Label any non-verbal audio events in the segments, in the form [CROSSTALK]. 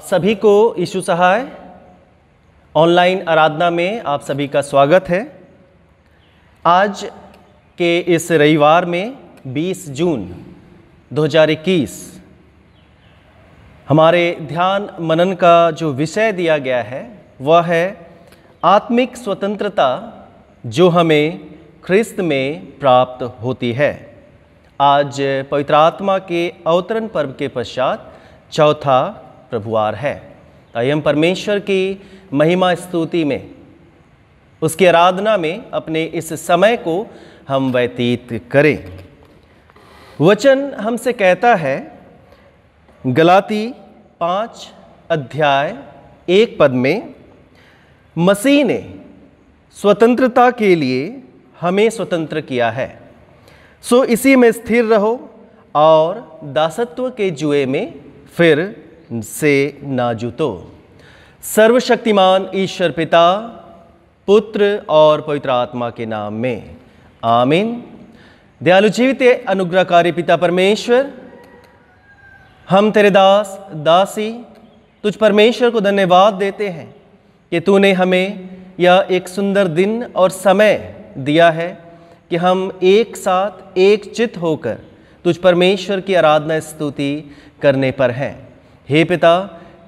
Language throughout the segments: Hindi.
आप सभी को यीशु सहाय ऑनलाइन आराधना में आप सभी का स्वागत है आज के इस रविवार में 20 जून 2021 हमारे ध्यान मनन का जो विषय दिया गया है वह है आत्मिक स्वतंत्रता जो हमें ख्रिस्त में प्राप्त होती है आज पवित्र आत्मा के अवतरण पर्व के पश्चात चौथा प्रभुवार है हम परमेश्वर की महिमा स्तुति में उसकी आराधना में अपने इस समय को हम व्यतीत करें वचन हमसे कहता है गलाती पाँच अध्याय एक पद में मसीह ने स्वतंत्रता के लिए हमें स्वतंत्र किया है सो इसी में स्थिर रहो और दासत्व के जुए में फिर से ना जूतो सर्वशक्तिमान ईश्वर पिता पुत्र और पवित्र आत्मा के नाम में आमीन दयालु जीवित अनुग्रहकारी पिता परमेश्वर हम तेरे दास दासी तुझ परमेश्वर को धन्यवाद देते हैं कि तूने हमें यह एक सुंदर दिन और समय दिया है कि हम एक साथ एक चित होकर तुझ परमेश्वर की आराधना स्तुति करने पर हैं हे पिता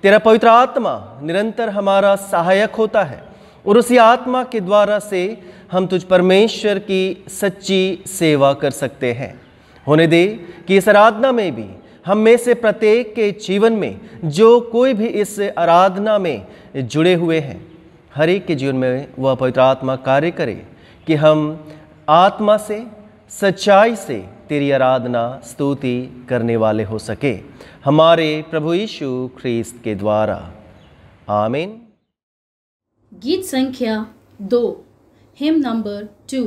तेरा पवित्र आत्मा निरंतर हमारा सहायक होता है और उसी आत्मा के द्वारा से हम तुझ परमेश्वर की सच्ची सेवा कर सकते हैं होने दे कि इस आराधना में भी हम में से प्रत्येक के जीवन में जो कोई भी इस आराधना में जुड़े हुए हैं हर एक के जीवन में वह पवित्र आत्मा कार्य करे कि हम आत्मा से सच्चाई से तेरी आराधना स्तुति करने वाले हो सके हमारे प्रभु यीशु ख्रीस्त के द्वारा आमीन गीत संख्या दो हिम नंबर टू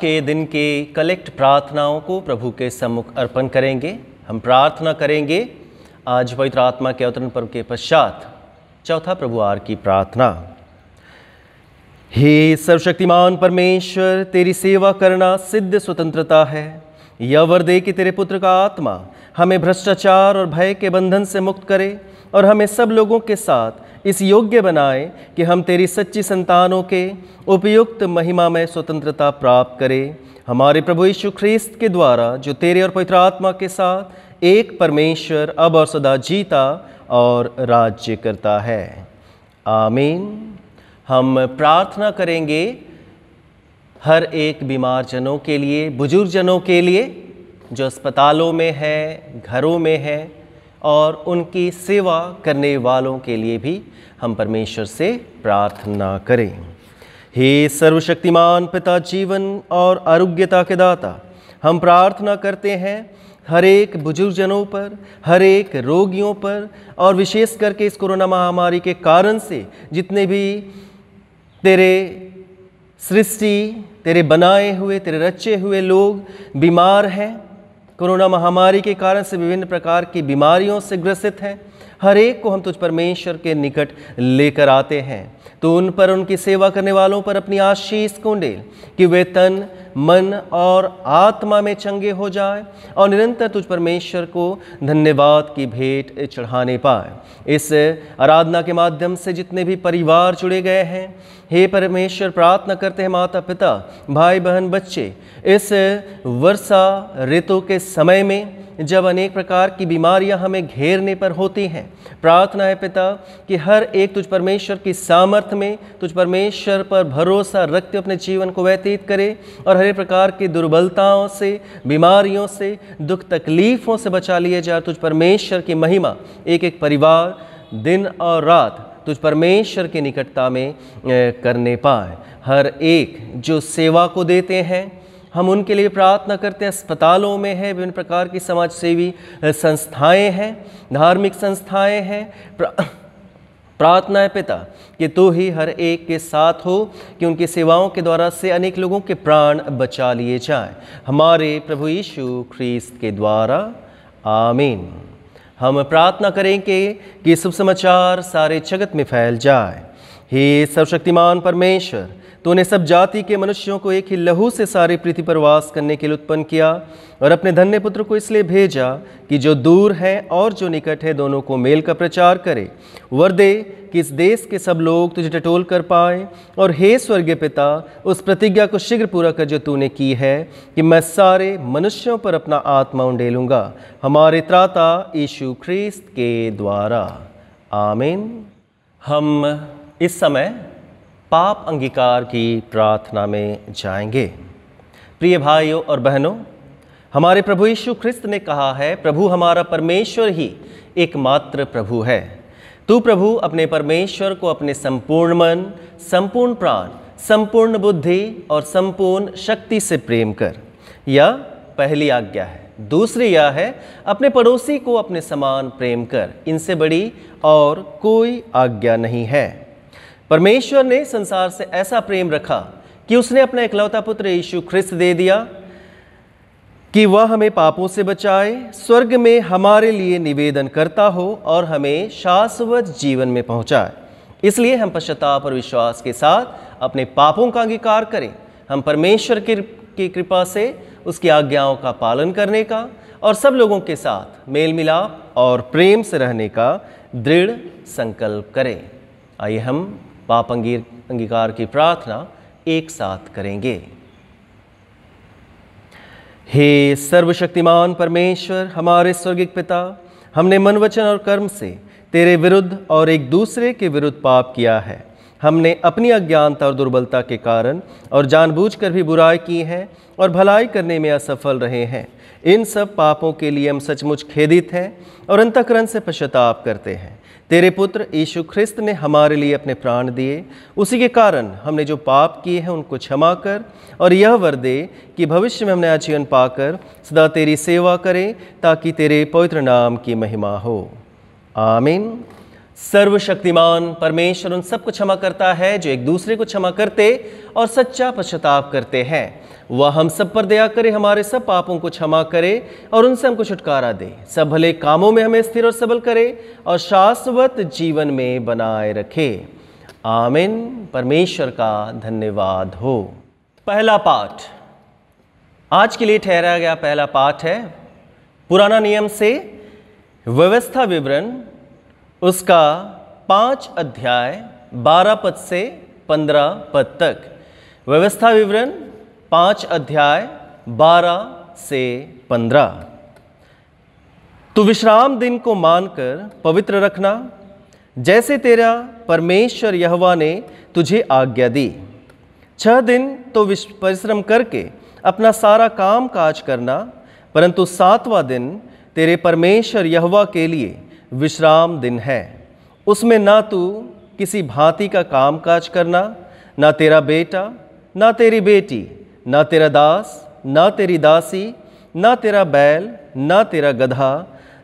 के दिन के कलेक्ट प्रार्थनाओं को प्रभु के सम्मुख अर्पण करेंगे हम प्रार्थना करेंगे आज पवित्र आत्मा के अवतरण पर्व के पश्चात चौथा प्रभु आर की प्रार्थना हे सर्वशक्तिमान परमेश्वर तेरी सेवा करना सिद्ध स्वतंत्रता है यह वर दे कि तेरे पुत्र का आत्मा हमें भ्रष्टाचार और भय के बंधन से मुक्त करे और हमें सब लोगों के साथ इस योग्य बनाए कि हम तेरी सच्ची संतानों के उपयुक्त महिमामय स्वतंत्रता प्राप्त करें हमारे प्रभु यीशु ख्रीस्त के द्वारा जो तेरे और पवित्र आत्मा के साथ एक परमेश्वर अब और सदा जीता और राज्य करता है आमीन हम प्रार्थना करेंगे हर एक बीमार जनों के लिए बुजुर्ग जनों के लिए जो अस्पतालों में है घरों में है और उनकी सेवा करने वालों के लिए भी हम परमेश्वर से प्रार्थना करें हे सर्वशक्तिमान पिता जीवन और आरोग्यता के दाता हम प्रार्थना करते हैं हर एक बुजुर्ग जनों पर हर एक रोगियों पर और विशेष करके इस कोरोना महामारी के कारण से जितने भी तेरे सृष्टि तेरे बनाए हुए तेरे रचे हुए लोग बीमार हैं कोरोना महामारी के कारण से विभिन्न प्रकार की बीमारियों से ग्रसित हैं हर एक को हम तुझ परमेश्वर के निकट लेकर आते हैं तो उन पर उनकी सेवा करने वालों पर अपनी आशीष को कि वे तन मन और आत्मा में चंगे हो जाए और निरंतर तुझ परमेश्वर को धन्यवाद की भेंट चढ़ाने पाए इस आराधना के माध्यम से जितने भी परिवार जुड़े गए हैं हे परमेश्वर प्रार्थना करते हैं माता पिता भाई बहन बच्चे इस वर्षा ऋतु के समय में जब अनेक प्रकार की बीमारियां हमें घेरने पर होती हैं प्रार्थना है पिता कि हर एक तुझ परमेश्वर की सामर्थ्य में तुझ परमेश्वर पर भरोसा रखते अपने जीवन को व्यतीत करे और हर प्रकार की दुर्बलताओं से बीमारियों से दुख तकलीफ़ों से बचा लिए जाए तुझ परमेश्वर की महिमा एक एक परिवार दिन और रात तुझ परमेश्वर की निकटता में करने पाए हर एक जो सेवा को देते हैं हम उनके लिए प्रार्थना करते हैं अस्पतालों में है विभिन्न प्रकार की समाज सेवी संस्थाएं हैं धार्मिक संस्थाएं हैं प्रार्थना है पिता कि तू ही हर एक के साथ हो कि उनकी सेवाओं के द्वारा से अनेक लोगों के प्राण बचा लिए जाए हमारे प्रभु यीशु ख्रीस्त के द्वारा आमीन हम प्रार्थना करें कि कि शुभ समाचार सारे जगत में फैल जाए हे सर्वशक्तिमान परमेश्वर तो उन्हें सब जाति के मनुष्यों को एक ही लहू से सारी पृथ्वी पर वास करने के लिए उत्पन्न किया और अपने धन्य पुत्र को इसलिए भेजा कि जो दूर है और जो निकट है दोनों को मेल का प्रचार करे वर दे कि इस देश के सब लोग तुझे टटोल कर पाए और हे स्वर्गीय पिता उस प्रतिज्ञा को शीघ्र पूरा कर जो तूने की है कि मैं सारे मनुष्यों पर अपना आत्मा उंडेलूंगा हमारे त्राता यीशु ख्रीस्त के द्वारा आमीन हम इस समय पाप अंगीकार की प्रार्थना में जाएंगे प्रिय भाइयों और बहनों हमारे प्रभु यीशु ख्रिस्त ने कहा है प्रभु हमारा परमेश्वर ही एकमात्र प्रभु है तू प्रभु अपने परमेश्वर को अपने संपूर्ण मन संपूर्ण प्राण संपूर्ण बुद्धि और संपूर्ण शक्ति से प्रेम कर यह पहली आज्ञा है दूसरी यह है अपने पड़ोसी को अपने समान प्रेम कर इनसे बड़ी और कोई आज्ञा नहीं है परमेश्वर ने संसार से ऐसा प्रेम रखा कि उसने अपना इकलौता पुत्र यीशु ख्रिस्त दे दिया कि वह हमें पापों से बचाए स्वर्ग में हमारे लिए निवेदन करता हो और हमें शाश्वत जीवन में पहुंचाए इसलिए हम पश्चाताप और विश्वास के साथ अपने पापों का अंगीकार करें हम परमेश्वर की कृपा से उसकी आज्ञाओं का पालन करने का और सब लोगों के साथ मेल मिलाप और प्रेम से रहने का दृढ़ संकल्प करें आइए हम पाप अंगीर अंगीकार की प्रार्थना एक साथ करेंगे हे सर्वशक्तिमान परमेश्वर हमारे स्वर्गिक पिता हमने मन वचन और कर्म से तेरे विरुद्ध और एक दूसरे के विरुद्ध पाप किया है हमने अपनी अज्ञानता और दुर्बलता के कारण और जानबूझकर भी बुराई की है और भलाई करने में असफल रहे हैं इन सब पापों के लिए हम सचमुच खेदित हैं और अंतकरण से पश्चाताप करते हैं तेरे पुत्र यीशु ख्रिस्त ने हमारे लिए अपने प्राण दिए उसी के कारण हमने जो पाप किए हैं उनको क्षमा कर और यह वर दे कि भविष्य में हम नया जीवन पाकर सदा तेरी सेवा करें ताकि तेरे पवित्र नाम की महिमा हो आमीन सर्वशक्तिमान परमेश्वर उन सबको क्षमा करता है जो एक दूसरे को क्षमा करते और सच्चा पश्चाताप करते हैं वह हम सब पर दया करे हमारे सब पापों को क्षमा करे और उनसे हमको छुटकारा दे सब भले कामों में हमें स्थिर और सबल करे और शाश्वत जीवन में बनाए रखे आमिन परमेश्वर का धन्यवाद हो पहला पाठ आज के लिए ठहराया गया पहला पाठ है पुराना नियम से व्यवस्था विवरण उसका पांच अध्याय बारह पद से पंद्रह पद तक व्यवस्था विवरण पांच अध्याय बारह से पंद्रह तो विश्राम दिन को मानकर पवित्र रखना जैसे तेरा परमेश्वर यहवा ने तुझे आज्ञा दी छह दिन तो परिश्रम करके अपना सारा काम काज करना परंतु सातवां दिन तेरे परमेश्वर यहवा के लिए विश्राम दिन है उसमें ना तू किसी भांति का काम काज करना ना तेरा बेटा ना तेरी बेटी ना तेरा दास ना तेरी दासी ना तेरा बैल ना तेरा गधा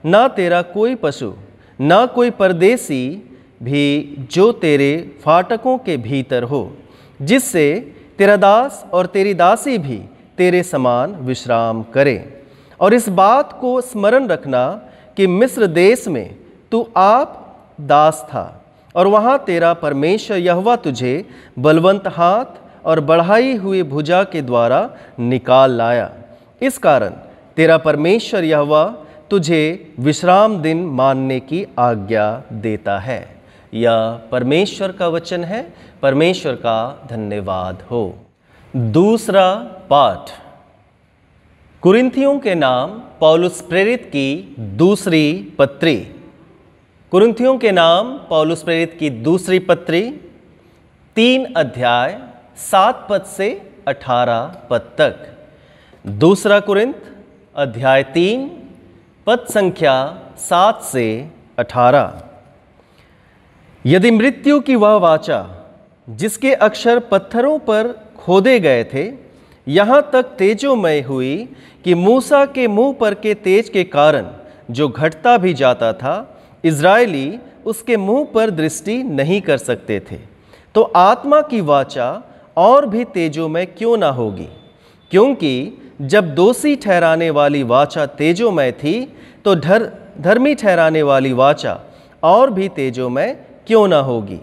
ना तेरा कोई पशु ना कोई परदेसी भी जो तेरे फाटकों के भीतर हो जिससे तेरा दास और तेरी दासी भी तेरे समान विश्राम करे और इस बात को स्मरण रखना कि मिस्र देश में तू आप दास था और वहाँ तेरा परमेश्वर यहवा तुझे बलवंत हाथ और बढ़ाई हुई भुजा के द्वारा निकाल लाया इस कारण तेरा परमेश्वर यहवा तुझे विश्राम दिन मानने की आज्ञा देता है यह परमेश्वर का वचन है परमेश्वर का धन्यवाद हो दूसरा पाठ कुरिंथियों के नाम पौलुस प्रेरित की दूसरी पत्री कुरिंथियों के नाम पौलुस प्रेरित की दूसरी पत्री तीन अध्याय सात पद से अठारह पद तक दूसरा कुरिंथ अध्याय तीन पद संख्या सात से अठारह यदि मृत्यु की वह वाचा जिसके अक्षर पत्थरों पर खोदे गए थे यहाँ तक तेजोमय हुई कि मूसा के मुंह पर के तेज के कारण जो घटता भी जाता था इसराइली उसके मुंह पर दृष्टि नहीं कर सकते थे तो आत्मा की वाचा और भी तेजोमय क्यों ना होगी क्योंकि जब दोषी ठहराने वाली वाचा तेजोमय थी तो धर धर्मी ठहराने वाली वाचा और भी तेजोमय क्यों ना होगी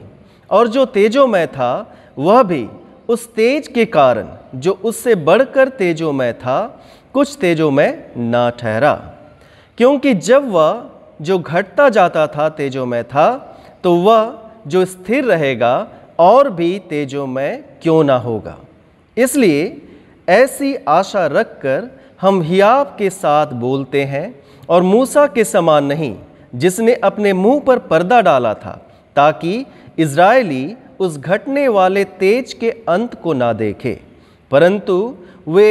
और जो तेजोमय था वह भी उस तेज के कारण जो उससे बढ़कर तेजोमय था कुछ तेजोमय ना ठहरा क्योंकि जब वह जो घटता जाता था तेजोमय था तो वह जो स्थिर रहेगा और भी तेजोमय क्यों ना होगा इसलिए ऐसी आशा रखकर हम हियाब के साथ बोलते हैं और मूसा के समान नहीं जिसने अपने मुंह पर पर्दा डाला था ताकि इसराइली उस घटने वाले तेज के अंत को ना देखे परंतु वे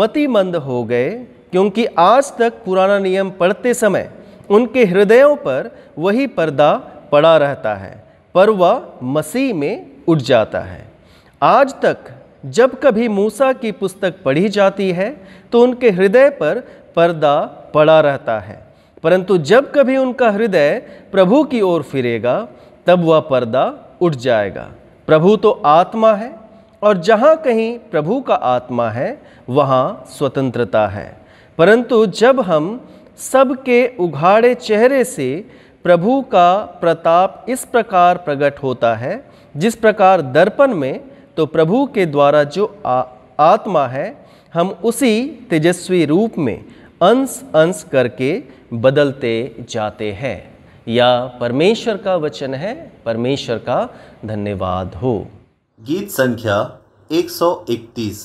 मतिमंद हो गए क्योंकि आज तक पुराना नियम पढ़ते समय उनके हृदयों पर वही पर्दा पड़ा रहता है पर वह मसीह में उठ जाता है आज तक जब कभी मूसा की पुस्तक पढ़ी जाती है तो उनके हृदय पर पर्दा पड़ा रहता है परंतु जब कभी उनका हृदय प्रभु की ओर फिरेगा तब वह पर्दा उठ जाएगा प्रभु तो आत्मा है और जहाँ कहीं प्रभु का आत्मा है वहाँ स्वतंत्रता है परंतु जब हम सबके उघाड़े चेहरे से प्रभु का प्रताप इस प्रकार प्रकट होता है जिस प्रकार दर्पण में तो प्रभु के द्वारा जो आ, आत्मा है हम उसी तेजस्वी रूप में अंश अंश करके बदलते जाते हैं या परमेश्वर का वचन है परमेश्वर का धन्यवाद हो गीत संख्या 131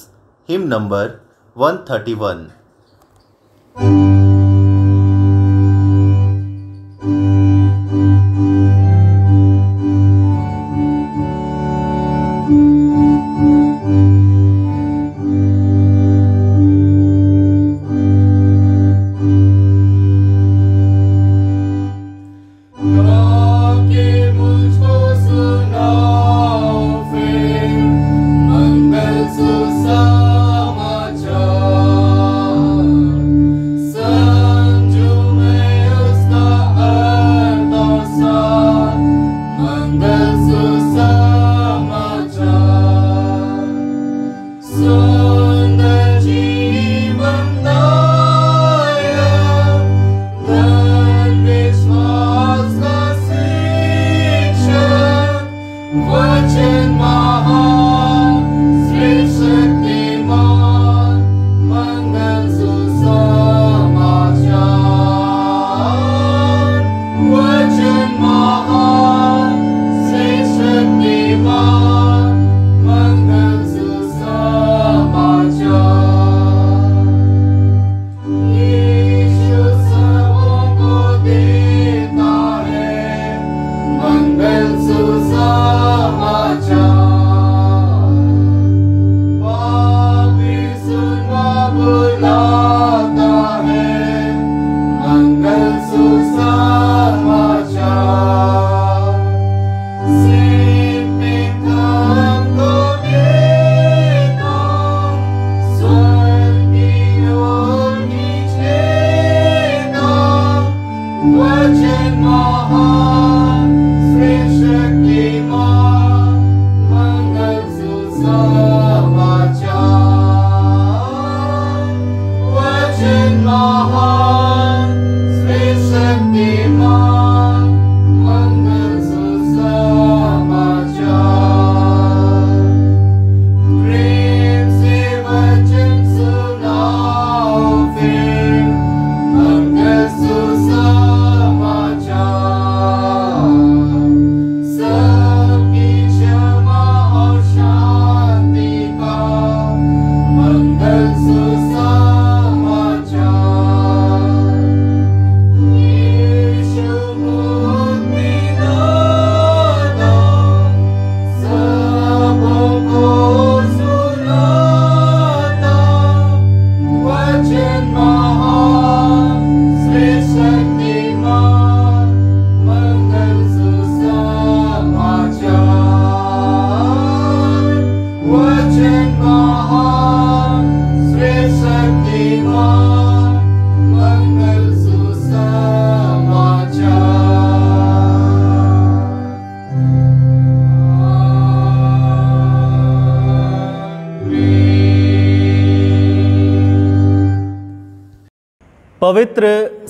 हिम नंबर 131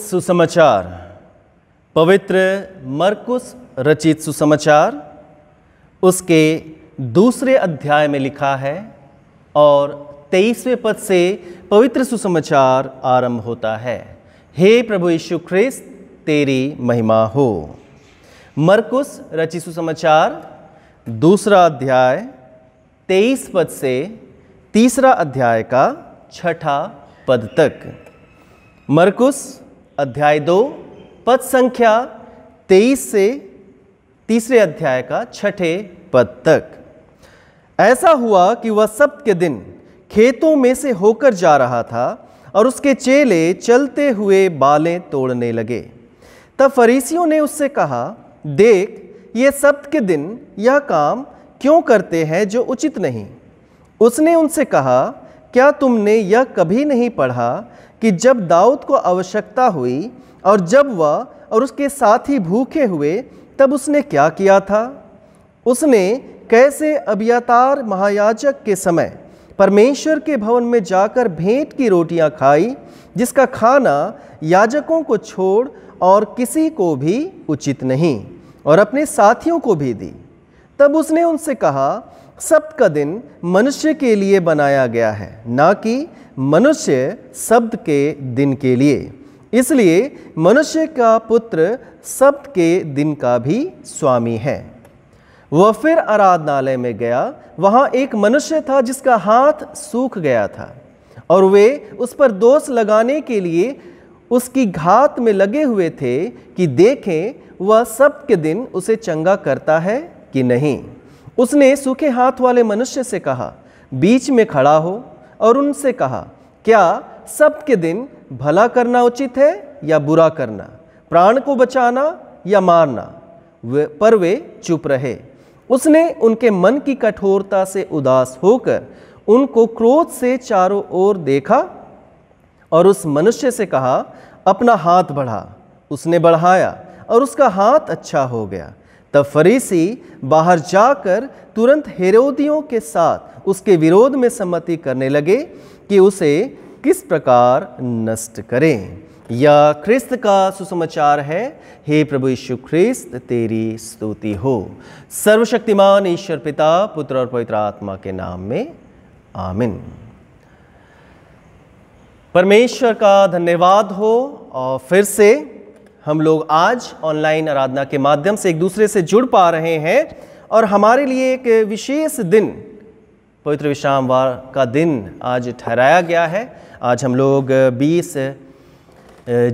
सुसमाचार पवित्र मरकुस रचित सुसमाचार उसके दूसरे अध्याय में लिखा है और तेईसवें पद से पवित्र सुसमाचार आरंभ होता है हे प्रभु यीशु ख्रिस्त तेरी महिमा हो मरकुस रचित सुसमाचार दूसरा अध्याय तेईस पद से तीसरा अध्याय का छठा पद तक मरकुस अध्याय दो पद संख्या तेईस से तीसरे अध्याय का छठे पद तक ऐसा हुआ कि वह सप्त के दिन खेतों में से होकर जा रहा था और उसके चेले चलते हुए बालें तोड़ने लगे तब फरीसियों ने उससे कहा देख ये सप्त के दिन यह काम क्यों करते हैं जो उचित नहीं उसने उनसे कहा क्या तुमने यह कभी नहीं पढ़ा कि जब दाऊद को आवश्यकता हुई और जब वह और उसके साथ ही भूखे हुए तब उसने क्या किया था उसने कैसे अभियातार महायाजक के समय परमेश्वर के भवन में जाकर भेंट की रोटियां खाई जिसका खाना याजकों को छोड़ और किसी को भी उचित नहीं और अपने साथियों को भी दी तब उसने उनसे कहा सप्त का दिन मनुष्य के लिए बनाया गया है ना कि मनुष्य शब्द के दिन के लिए इसलिए मनुष्य का पुत्र शब्द के दिन का भी स्वामी है वह फिर आराधनालय में गया वहाँ एक मनुष्य था जिसका हाथ सूख गया था और वे उस पर दोष लगाने के लिए उसकी घात में लगे हुए थे कि देखें वह सब के दिन उसे चंगा करता है कि नहीं उसने सूखे हाथ वाले मनुष्य से कहा बीच में खड़ा हो और उनसे कहा क्या सब के दिन भला करना उचित है या बुरा करना प्राण को बचाना या मारना वे पर वे चुप रहे उसने उनके मन की कठोरता से उदास होकर उनको क्रोध से चारों ओर देखा और उस मनुष्य से कहा अपना हाथ बढ़ा उसने बढ़ाया और उसका हाथ अच्छा हो गया तब फरीसी बाहर जाकर तुरंत हेरोदियों के साथ उसके विरोध में सम्मति करने लगे कि उसे किस प्रकार नष्ट करें यह ख्रिस्त का सुसमाचार है हे प्रभु यीशु ख्रिस्त तेरी स्तुति हो सर्वशक्तिमान ईश्वर पिता पुत्र और पवित्र आत्मा के नाम में आमिन परमेश्वर का धन्यवाद हो और फिर से हम लोग आज ऑनलाइन आराधना के माध्यम से एक दूसरे से जुड़ पा रहे हैं और हमारे लिए एक विशेष दिन पवित्र विश्रामवार का दिन आज ठहराया गया है आज हम लोग 20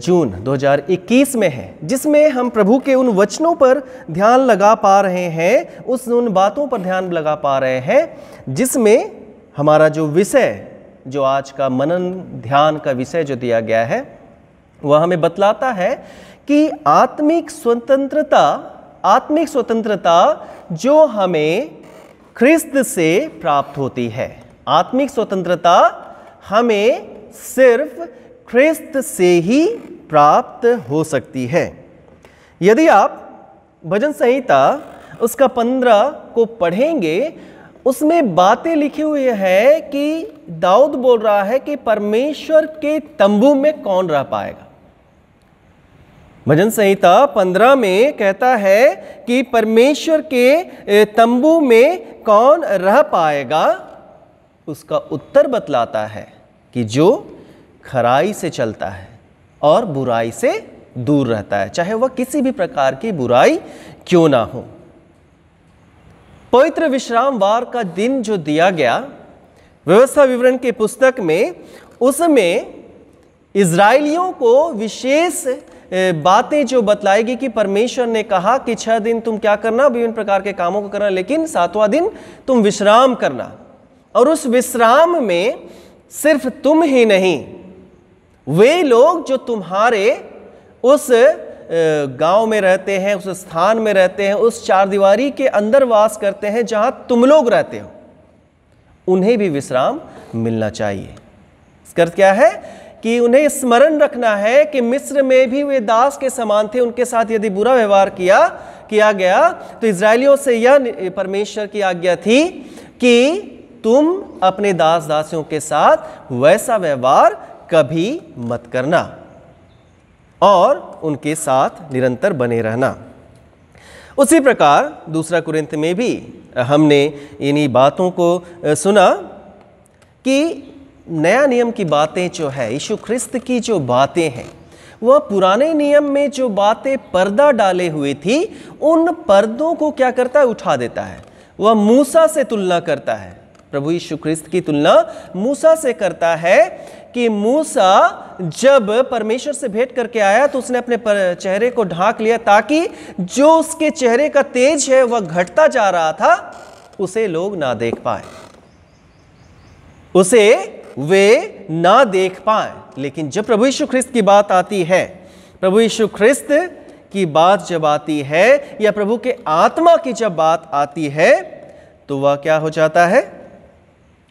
जून 2021 में है जिसमें हम प्रभु के उन वचनों पर ध्यान लगा पा रहे हैं उस उन बातों पर ध्यान लगा पा रहे हैं जिसमें हमारा जो विषय जो आज का मनन ध्यान का विषय जो दिया गया है वह हमें बतलाता है कि आत्मिक स्वतंत्रता आत्मिक स्वतंत्रता जो हमें ख्रिस्त से प्राप्त होती है आत्मिक स्वतंत्रता हमें सिर्फ ख्रिस्त से ही प्राप्त हो सकती है यदि आप भजन संहिता उसका पंद्रह को पढ़ेंगे उसमें बातें लिखी हुई है कि दाऊद बोल रहा है कि परमेश्वर के तंबू में कौन रह पाएगा भजन संहिता पंद्रह में कहता है कि परमेश्वर के तंबू में कौन रह पाएगा उसका उत्तर बतलाता है कि जो खराई से चलता है और बुराई से दूर रहता है चाहे वह किसी भी प्रकार की बुराई क्यों ना हो पवित्र विश्राम वार का दिन जो दिया गया व्यवस्था विवरण के पुस्तक में उसमें इसराइलियों को विशेष बातें जो बतलाएगी कि परमेश्वर ने कहा कि छह दिन तुम क्या करना विभिन्न प्रकार के कामों को करना लेकिन सातवां दिन तुम विश्राम करना और उस विश्राम में सिर्फ तुम ही नहीं वे लोग जो तुम्हारे उस गांव में रहते हैं उस स्थान में रहते हैं उस चार दीवारी के अंदर वास करते हैं जहां तुम लोग रहते हो उन्हें भी विश्राम मिलना चाहिए इसका क्या है कि उन्हें स्मरण रखना है कि मिस्र में भी वे दास के समान थे उनके साथ यदि बुरा व्यवहार किया किया गया तो इसराइलियों से यह परमेश्वर की आज्ञा थी कि तुम अपने दास दासियों के साथ वैसा व्यवहार कभी मत करना और उनके साथ निरंतर बने रहना उसी प्रकार दूसरा कुरिंत में भी हमने इन्हीं बातों को सुना कि नया नियम की बातें जो है यीशु ख्रिस्त की जो बातें हैं वह पुराने नियम में जो बातें पर्दा डाले हुए थी उन पर्दों को क्या करता है उठा देता है वह मूसा से तुलना करता है प्रभु यीशु ख्रिस्त की तुलना मूसा से करता है कि मूसा जब परमेश्वर से भेंट करके आया तो उसने अपने चेहरे को ढांक लिया ताकि जो उसके चेहरे का तेज है वह घटता जा रहा था उसे लोग ना देख पाए उसे वे ना देख पाए लेकिन जब प्रभु यीशु ख्रिस्त की बात आती है प्रभु यीशु ख्रिस्त की बात जब आती है या प्रभु के आत्मा की जब बात आती है तो वह क्या हो जाता है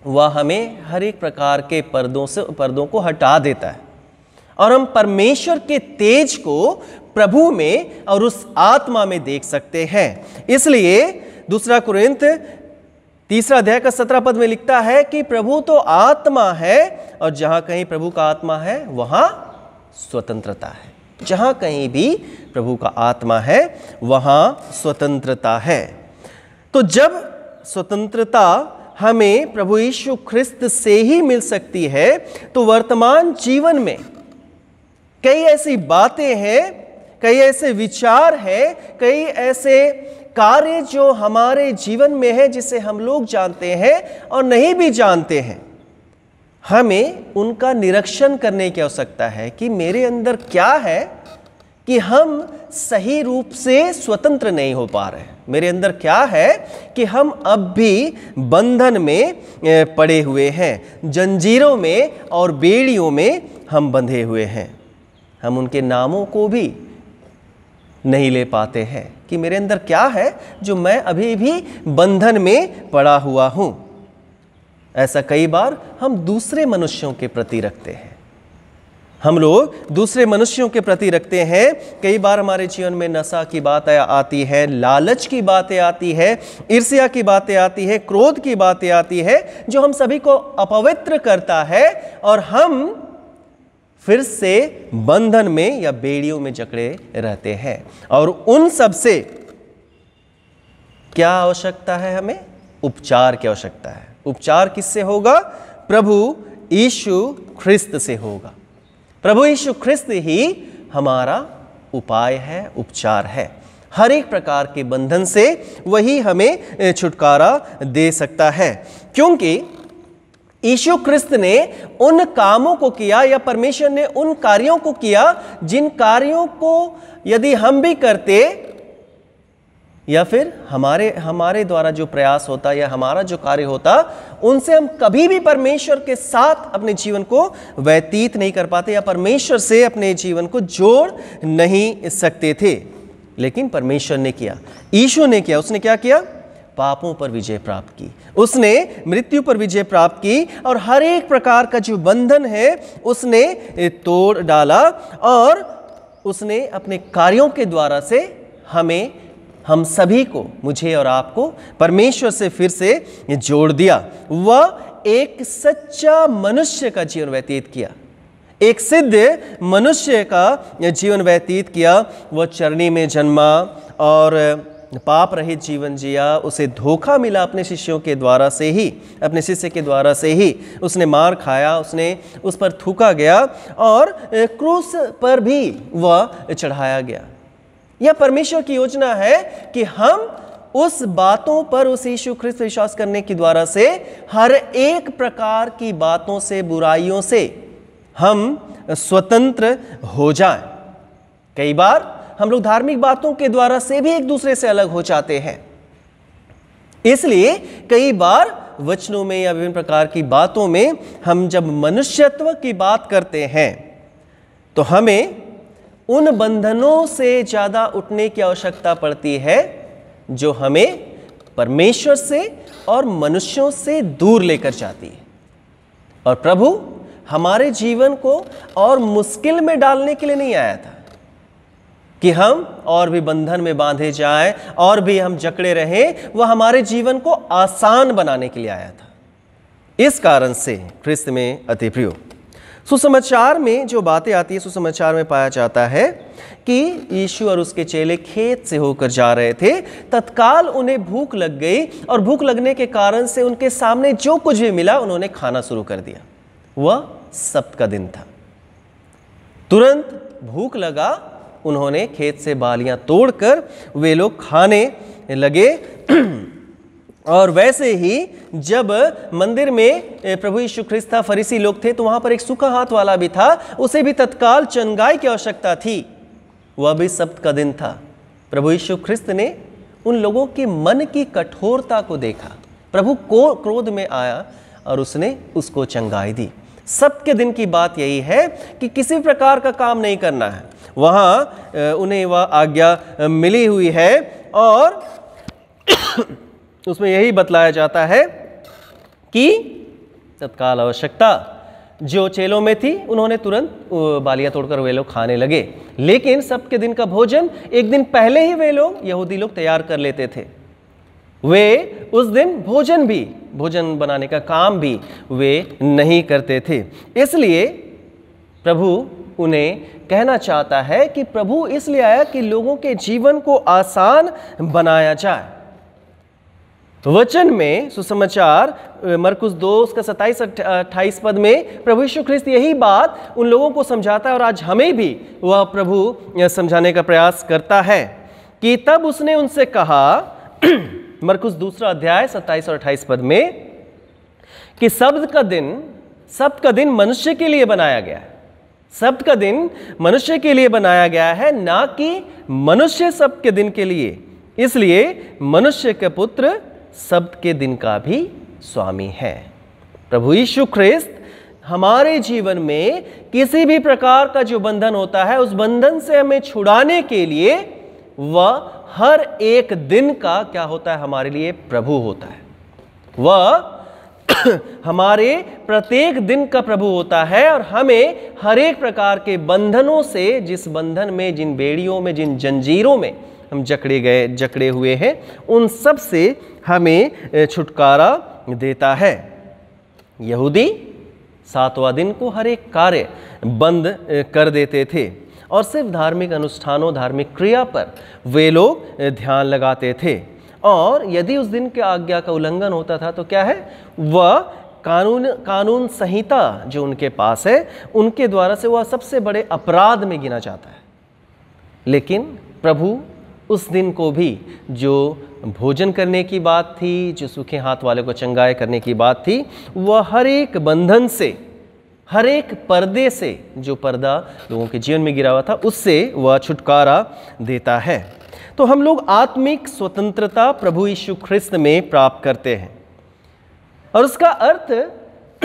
वह हमें हर एक प्रकार के पर्दों से पर्दों को हटा देता है और हम परमेश्वर के तेज को प्रभु में और उस आत्मा में देख सकते हैं इसलिए दूसरा कुरिंत तीसरा अध्याय का सत्रह पद में लिखता है कि प्रभु तो आत्मा है और जहां कहीं प्रभु का आत्मा है वहां स्वतंत्रता है जहां कहीं भी प्रभु का आत्मा है वहां स्वतंत्रता है तो जब स्वतंत्रता हमें प्रभु यीशु ख्रिस्त से ही मिल सकती है तो वर्तमान जीवन में कई ऐसी बातें हैं कई ऐसे विचार हैं कई ऐसे कार्य जो हमारे जीवन में है जिसे हम लोग जानते हैं और नहीं भी जानते हैं हमें उनका निरीक्षण करने की आवश्यकता है कि मेरे अंदर क्या है कि हम सही रूप से स्वतंत्र नहीं हो पा रहे मेरे अंदर क्या है कि हम अब भी बंधन में पड़े हुए हैं जंजीरों में और बेड़ियों में हम बंधे हुए हैं हम उनके नामों को भी नहीं ले पाते हैं कि मेरे अंदर क्या है जो मैं अभी भी बंधन में पड़ा हुआ हूं ऐसा कई बार हम दूसरे मनुष्यों के प्रति रखते हैं हम लोग दूसरे मनुष्यों के प्रति रखते हैं कई बार हमारे जीवन में नशा की बातें आती है लालच की बातें आती है ईर्ष्या की बातें आती है क्रोध की बातें आती है जो हम सभी को अपवित्र करता है और हम फिर से बंधन में या बेड़ियों में जकड़े रहते हैं और उन सब से क्या आवश्यकता है हमें उपचार की आवश्यकता है उपचार किससे होगा प्रभु यीशु ख्रिस्त से होगा प्रभु यीशु ख्रिस्त ही हमारा उपाय है उपचार है हर एक प्रकार के बंधन से वही हमें छुटकारा दे सकता है क्योंकि ईशु क्रिस्त ने उन कामों को किया या परमेश्वर ने उन कार्यों को किया जिन कार्यों को यदि हम भी करते या फिर हमारे हमारे द्वारा जो प्रयास होता या हमारा जो कार्य होता उनसे हम कभी भी परमेश्वर के साथ अपने जीवन को व्यतीत नहीं कर पाते या परमेश्वर से अपने जीवन को जोड़ नहीं सकते थे लेकिन परमेश्वर ने किया ईशु ने किया उसने क्या किया पापों पर विजय प्राप्त की उसने मृत्यु पर विजय प्राप्त की और हर एक प्रकार का जो बंधन है उसने तोड़ डाला और उसने अपने कार्यों के द्वारा से हमें हम सभी को मुझे और आपको परमेश्वर से फिर से जोड़ दिया वह एक सच्चा मनुष्य का जीवन व्यतीत किया एक सिद्ध मनुष्य का जीवन व्यतीत किया वह चरणी में जन्मा और पाप रहित जीवन जिया उसे धोखा मिला अपने शिष्यों के द्वारा से ही अपने शिष्य के द्वारा से ही उसने मार खाया उसने उस पर थूका गया और क्रूस पर भी वह चढ़ाया गया यह परमेश्वर की योजना है कि हम उस बातों पर उस यीशु ख्रिस्त विश्वास करने के द्वारा से हर एक प्रकार की बातों से बुराइयों से हम स्वतंत्र हो जाएं। कई बार हम लोग धार्मिक बातों के द्वारा से भी एक दूसरे से अलग हो जाते हैं इसलिए कई बार वचनों में या विभिन्न प्रकार की बातों में हम जब मनुष्यत्व की बात करते हैं तो हमें उन बंधनों से ज़्यादा उठने की आवश्यकता पड़ती है जो हमें परमेश्वर से और मनुष्यों से दूर लेकर जाती है और प्रभु हमारे जीवन को और मुश्किल में डालने के लिए नहीं आया था कि हम और भी बंधन में बांधे जाएं और भी हम जकड़े रहें वह हमारे जीवन को आसान बनाने के लिए आया था इस कारण से ख्रिस्त में अति प्रियो सुसमाचार में जो बातें आती है सुसमाचार में पाया जाता है कि यीशु और उसके चेले खेत से होकर जा रहे थे तत्काल उन्हें भूख लग गई और भूख लगने के कारण से उनके सामने जो कुछ भी मिला उन्होंने खाना शुरू कर दिया वह सप्त का दिन था तुरंत भूख लगा उन्होंने खेत से बालियां तोड़कर वे लोग खाने लगे [CLEARS THROAT] और वैसे ही जब मंदिर में प्रभु यीशु ख्रिस्ता फरीसी लोग थे तो वहाँ पर एक सूखा हाथ वाला भी था उसे भी तत्काल चंगाई की आवश्यकता थी वह भी सप्त का दिन था प्रभु यीशु ख्रिस्त ने उन लोगों के मन की कठोरता को देखा प्रभु को क्रोध में आया और उसने उसको चंगाई दी सप्त के दिन की बात यही है कि किसी प्रकार का काम नहीं करना है वहाँ उन्हें वह आज्ञा मिली हुई है और उसमें यही बतलाया जाता है कि तत्काल आवश्यकता जो चेलों में थी उन्होंने तुरंत बालियां तोड़कर वे लोग खाने लगे लेकिन सबके दिन का भोजन एक दिन पहले ही वे लोग यहूदी लोग तैयार कर लेते थे वे उस दिन भोजन भी भोजन बनाने का काम भी वे नहीं करते थे इसलिए प्रभु उन्हें कहना चाहता है कि प्रभु इसलिए आया कि लोगों के जीवन को आसान बनाया जाए तो वचन में सुसमाचार मरकुस दो उसका सत्ताईस अट्ठाईस पद में प्रभु यीशु ख्रिस्त यही बात उन लोगों को समझाता है और आज हमें भी वह प्रभु समझाने का प्रयास करता है कि तब उसने उनसे कहा [CLEARS THROAT] मरकुस दूसरा अध्याय सत्ताईस और अट्ठाईस पद में कि शब्द का दिन सब का दिन मनुष्य के लिए बनाया गया है सप्त का दिन मनुष्य के लिए बनाया गया है ना कि मनुष्य सब के दिन के लिए इसलिए मनुष्य के पुत्र सब के दिन का भी स्वामी है प्रभु यीशु ख्रिस्त हमारे जीवन में किसी भी प्रकार का जो बंधन होता है उस बंधन से हमें छुड़ाने के लिए वह हर एक दिन का क्या होता है हमारे लिए प्रभु होता है वह [COUGHS] हमारे प्रत्येक दिन का प्रभु होता है और हमें हर एक प्रकार के बंधनों से जिस बंधन में जिन बेड़ियों में जिन जंजीरों में हम जकड़े गए जकड़े हुए हैं उन सब से हमें छुटकारा देता है यहूदी सातवां दिन को हर एक कार्य बंद कर देते थे और सिर्फ धार्मिक अनुष्ठानों धार्मिक क्रिया पर वे लोग ध्यान लगाते थे और यदि उस दिन के आज्ञा का उल्लंघन होता था तो क्या है वह कानून कानून संहिता जो उनके पास है उनके द्वारा से वह सबसे बड़े अपराध में गिना जाता है लेकिन प्रभु उस दिन को भी जो भोजन करने की बात थी जो सूखे हाथ वाले को चंगाई करने की बात थी वह हर एक बंधन से हर एक पर्दे से जो पर्दा लोगों के जीवन में गिरा हुआ था उससे वह छुटकारा देता है तो हम लोग आत्मिक स्वतंत्रता प्रभु यीशु ख्रिस्त में प्राप्त करते हैं और उसका अर्थ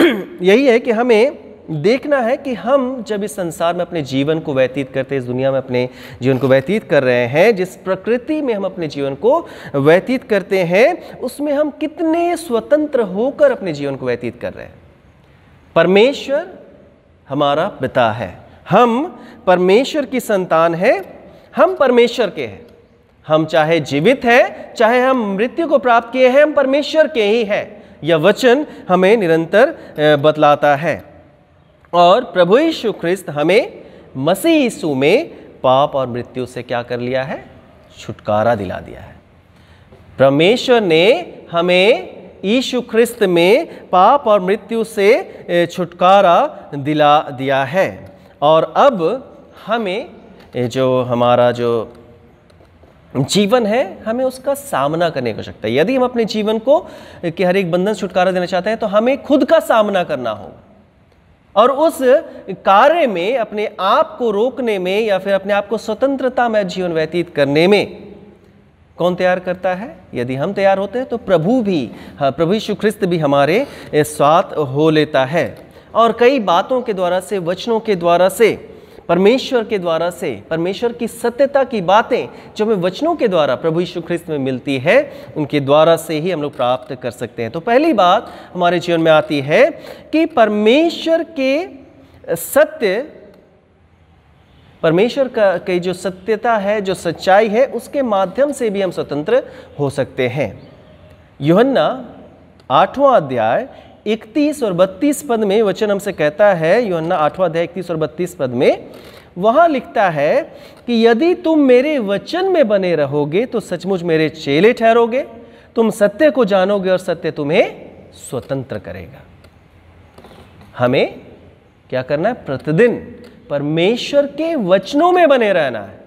[CLEARS THROAT] यही है कि हमें देखना है कि हम जब इस संसार में अपने जीवन को व्यतीत करते इस दुनिया में अपने जीवन को व्यतीत कर रहे हैं जिस प्रकृति में हम अपने जीवन को व्यतीत करते हैं उसमें हम कितने स्वतंत्र होकर अपने जीवन को व्यतीत कर रहे हैं परमेश्वर हमारा पिता है हम परमेश्वर की संतान है हम परमेश्वर के हैं हम चाहे जीवित हैं चाहे हम मृत्यु को प्राप्त किए हैं हम परमेश्वर के ही हैं यह वचन हमें निरंतर बतलाता है और प्रभु यीशु ख्रिस्त हमें मसीह यीशु में पाप और मृत्यु से क्या कर लिया है छुटकारा दिला दिया है परमेश्वर ने हमें यीशु ख्रिस्त में पाप और मृत्यु से छुटकारा दिला दिया है और अब हमें जो हमारा जो जीवन है हमें उसका सामना करने की आवश्यकता है यदि हम अपने जीवन को के हर एक बंधन से छुटकारा देना चाहते हैं तो हमें खुद का सामना करना होगा और उस कार्य में अपने आप को रोकने में या फिर अपने आप को स्वतंत्रता में जीवन व्यतीत करने में कौन तैयार करता है यदि हम तैयार होते हैं तो प्रभु भी हाँ, प्रभु यीशु ख्रिस्त भी हमारे साथ हो लेता है और कई बातों के द्वारा से वचनों के द्वारा से परमेश्वर के द्वारा से परमेश्वर की सत्यता की बातें जो हमें वचनों के द्वारा प्रभु यीशु ख्रिस्त में मिलती है उनके द्वारा से ही हम लोग प्राप्त कर सकते हैं तो पहली बात हमारे जीवन में आती है कि परमेश्वर के सत्य परमेश्वर का की जो सत्यता है जो सच्चाई है उसके माध्यम से भी हम स्वतंत्र हो सकते हैं योहन्ना आठवां अध्याय इकतीस और बत्तीस पद में वचन हमसे कहता है योन्ना आठवा अध्याय इकतीस और बत्तीस पद में वहाँ लिखता है कि यदि तुम मेरे वचन में बने रहोगे तो सचमुच मेरे चेले ठहरोगे तुम सत्य को जानोगे और सत्य तुम्हें स्वतंत्र करेगा हमें क्या करना है प्रतिदिन परमेश्वर के वचनों में बने रहना है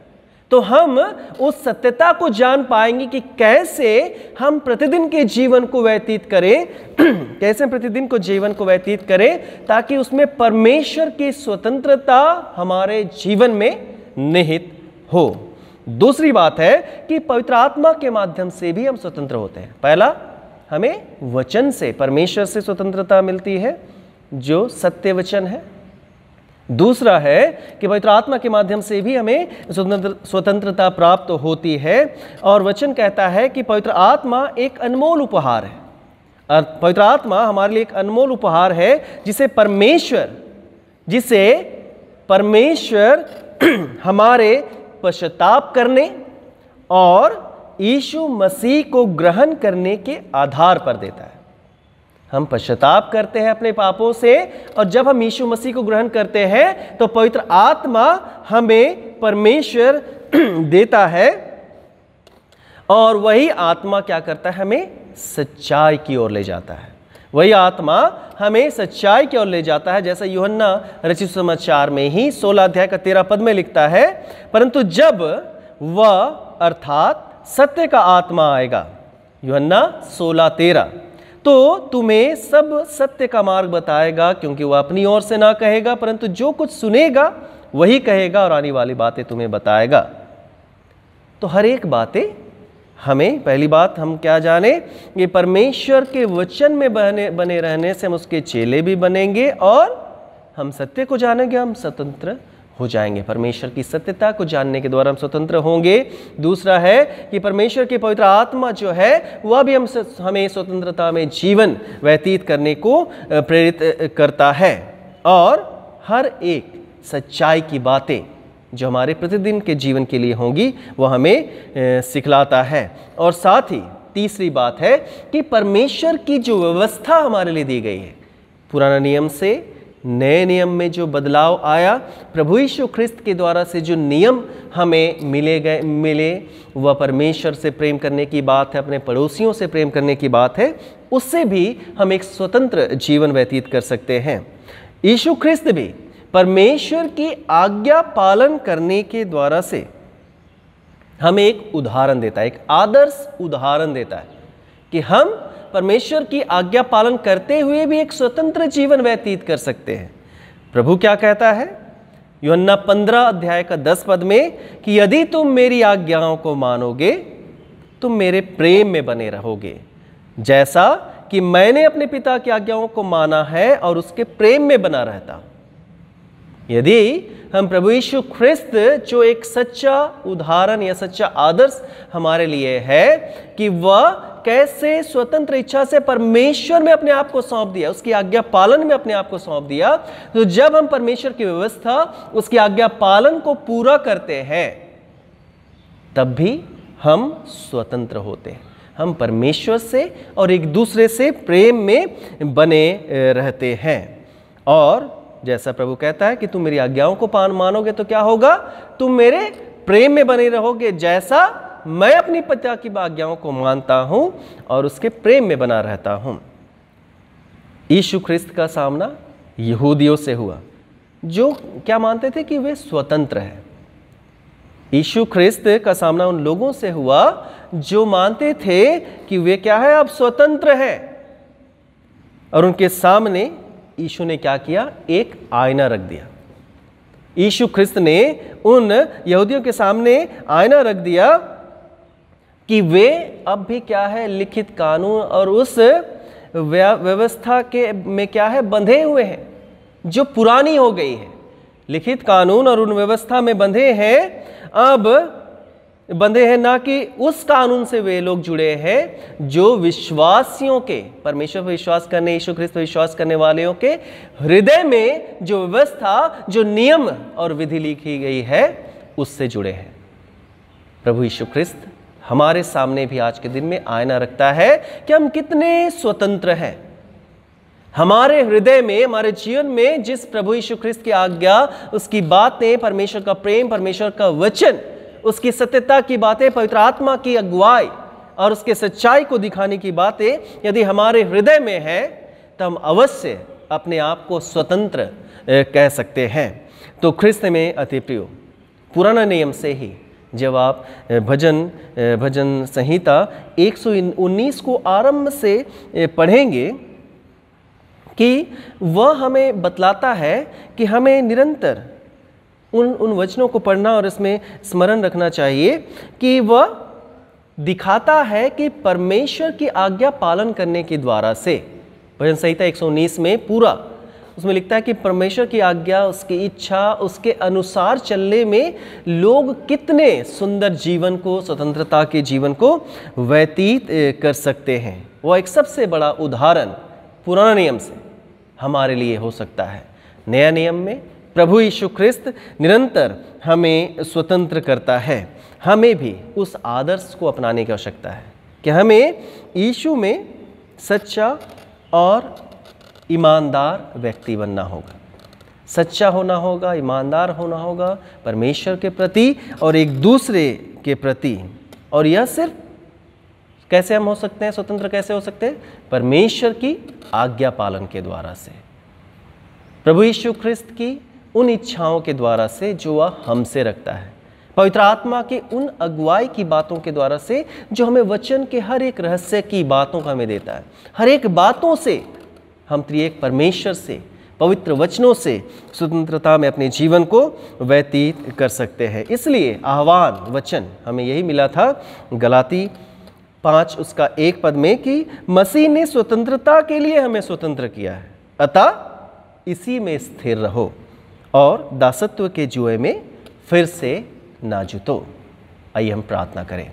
तो हम उस सत्यता को जान पाएंगे कि कैसे हम प्रतिदिन के जीवन को व्यतीत करें [CLEARS THROAT] कैसे प्रतिदिन को जीवन को व्यतीत करें ताकि उसमें परमेश्वर की स्वतंत्रता हमारे जीवन में निहित हो दूसरी बात है कि पवित्र आत्मा के माध्यम से भी हम स्वतंत्र होते हैं पहला हमें वचन से परमेश्वर से स्वतंत्रता मिलती है जो सत्य वचन है दूसरा है कि पवित्र आत्मा के माध्यम से भी हमें स्वतंत्र स्वतंत्रता प्राप्त होती है और वचन कहता है कि पवित्र आत्मा एक अनमोल उपहार है पवित्र आत्मा हमारे लिए एक अनमोल उपहार है जिसे परमेश्वर जिसे परमेश्वर [CLEARS THROAT] हमारे पश्चाताप करने और यीशु मसीह को ग्रहण करने के आधार पर देता है हम पश्चाताप करते हैं अपने पापों से और जब हम यीशु मसीह को ग्रहण करते हैं तो पवित्र आत्मा हमें परमेश्वर [CLEARS THROAT] देता है और वही आत्मा क्या करता है हमें सच्चाई की ओर ले जाता है वही आत्मा हमें सच्चाई की ओर ले जाता है जैसा युहन्ना रचित समाचार में ही सोलह अध्याय का तेरह पद में लिखता है परंतु जब वह अर्थात सत्य का आत्मा आएगा युहन्ना सोलह तेरह तो तुम्हें सब सत्य का मार्ग बताएगा क्योंकि वह अपनी ओर से ना कहेगा परंतु जो कुछ सुनेगा वही कहेगा और आने वाली बातें तुम्हें बताएगा तो हर एक बातें हमें पहली बात हम क्या जाने ये परमेश्वर के वचन में बने बने रहने से हम उसके चेले भी बनेंगे और हम सत्य को जानेंगे हम स्वतंत्र हो जाएंगे परमेश्वर की सत्यता को जानने के द्वारा हम स्वतंत्र होंगे दूसरा है कि परमेश्वर की पवित्र आत्मा जो है वह भी हम हमें स्वतंत्रता में जीवन व्यतीत करने को प्रेरित करता है और हर एक सच्चाई की बातें जो हमारे प्रतिदिन के जीवन के लिए होंगी वह हमें सिखलाता है और साथ ही तीसरी बात है कि परमेश्वर की जो व्यवस्था हमारे लिए दी गई है पुराना नियम से नए नियम में जो बदलाव आया प्रभु यीशु ख्रिस्त के द्वारा से जो नियम हमें मिले गए मिले वह परमेश्वर से प्रेम करने की बात है अपने पड़ोसियों से प्रेम करने की बात है उससे भी हम एक स्वतंत्र जीवन व्यतीत कर सकते हैं यीशु ख्रिस्त भी परमेश्वर की आज्ञा पालन करने के द्वारा से हमें एक उदाहरण देता है एक आदर्श उदाहरण देता है कि हम परमेश्वर की आज्ञा पालन करते हुए भी एक स्वतंत्र जीवन व्यतीत कर सकते हैं प्रभु क्या कहता है योन्ना पंद्रह अध्याय का दस पद में कि यदि तुम मेरी आज्ञाओं को मानोगे तुम मेरे प्रेम में बने रहोगे जैसा कि मैंने अपने पिता की आज्ञाओं को माना है और उसके प्रेम में बना रहता यदि हम प्रभु यीशु ख्रिस्त जो एक सच्चा उदाहरण या सच्चा आदर्श हमारे लिए है कि वह कैसे स्वतंत्र इच्छा से परमेश्वर में अपने आप को सौंप दिया उसकी आज्ञा पालन में अपने आप को सौंप दिया तो जब हम परमेश्वर की व्यवस्था उसकी आज्ञा पालन को पूरा करते हैं तब भी हम स्वतंत्र होते हैं हम परमेश्वर से और एक दूसरे से प्रेम में बने रहते हैं और जैसा प्रभु कहता है कि तुम मेरी आज्ञाओं को पान मानोगे तो क्या होगा तुम मेरे प्रेम में बने रहोगे जैसा मैं अपनी पिता की आज्ञाओं को मानता हूं और उसके प्रेम में बना रहता हूं यीशु ख्रिस्त का सामना यहूदियों से हुआ जो क्या मानते थे कि वे स्वतंत्र हैं यीशु ख्रिस्त का सामना उन लोगों से हुआ जो मानते थे कि वे क्या है अब स्वतंत्र हैं और उनके सामने यीशु ने क्या किया एक आयना रख दिया यीशु ख्रिस्त ने उन यहूदियों के सामने आयना रख दिया कि वे अब भी क्या है लिखित कानून और उस व्यवस्था के में क्या है बंधे हुए हैं जो पुरानी हो गई है लिखित कानून और उन व्यवस्था में बंधे हैं अब बंधे हैं ना कि उस कानून से वे लोग जुड़े हैं जो विश्वासियों के परमेश्वर पर विश्वास करने यीशु ख्रिस्त पर विश्वास करने वालों के हृदय में जो व्यवस्था जो नियम और विधि लिखी गई है उससे जुड़े हैं प्रभु यीशु ख्रिस्त हमारे सामने भी आज के दिन में आयना रखता है कि हम कितने स्वतंत्र हैं हमारे हृदय में हमारे जीवन में जिस प्रभु यीशु ख्रिस्त की आज्ञा उसकी बातें परमेश्वर का प्रेम परमेश्वर का वचन उसकी सत्यता की बातें पवित्र आत्मा की अगुवाई और उसके सच्चाई को दिखाने की बातें यदि हमारे हृदय में है तो हम अवश्य अपने आप को स्वतंत्र कह सकते हैं तो ख्रिस्त में अति प्रियो पुराना नियम से ही जब आप भजन भजन संहिता 119 को आरंभ से पढ़ेंगे कि वह हमें बतलाता है कि हमें निरंतर उन उन वचनों को पढ़ना और इसमें स्मरण रखना चाहिए कि वह दिखाता है कि परमेश्वर की आज्ञा पालन करने के द्वारा से भजन संहिता एक में पूरा उसमें लिखता है कि परमेश्वर की आज्ञा उसकी इच्छा उसके अनुसार चलने में लोग कितने सुंदर जीवन को स्वतंत्रता के जीवन को व्यतीत कर सकते हैं वह एक सबसे बड़ा उदाहरण पुराना नियम से हमारे लिए हो सकता है नया नियम में प्रभु यीशु ख्रिस्त निरंतर हमें स्वतंत्र करता है हमें भी उस आदर्श को अपनाने की आवश्यकता है कि हमें यीशु में सच्चा और ईमानदार व्यक्ति बनना होगा सच्चा होना होगा ईमानदार होना होगा परमेश्वर के प्रति और एक दूसरे के प्रति और यह सिर्फ कैसे हम हो सकते हैं स्वतंत्र कैसे हो सकते हैं परमेश्वर की आज्ञा पालन के द्वारा से प्रभु यीशु ख्रिस्त की उन इच्छाओं के द्वारा से जो वह हमसे रखता है पवित्र आत्मा के उन अगुवाई की बातों के द्वारा से जो हमें वचन के हर एक रहस्य की बातों का हमें देता है हर एक बातों से हम त्रिएक परमेश्वर से पवित्र वचनों से स्वतंत्रता में अपने जीवन को व्यतीत कर सकते हैं इसलिए आह्वान वचन हमें यही मिला था गलाती पाँच उसका एक पद में कि मसीह ने स्वतंत्रता के लिए हमें स्वतंत्र किया है अतः इसी में स्थिर रहो और दासत्व के जुए में फिर से ना जुतो आइए हम प्रार्थना करें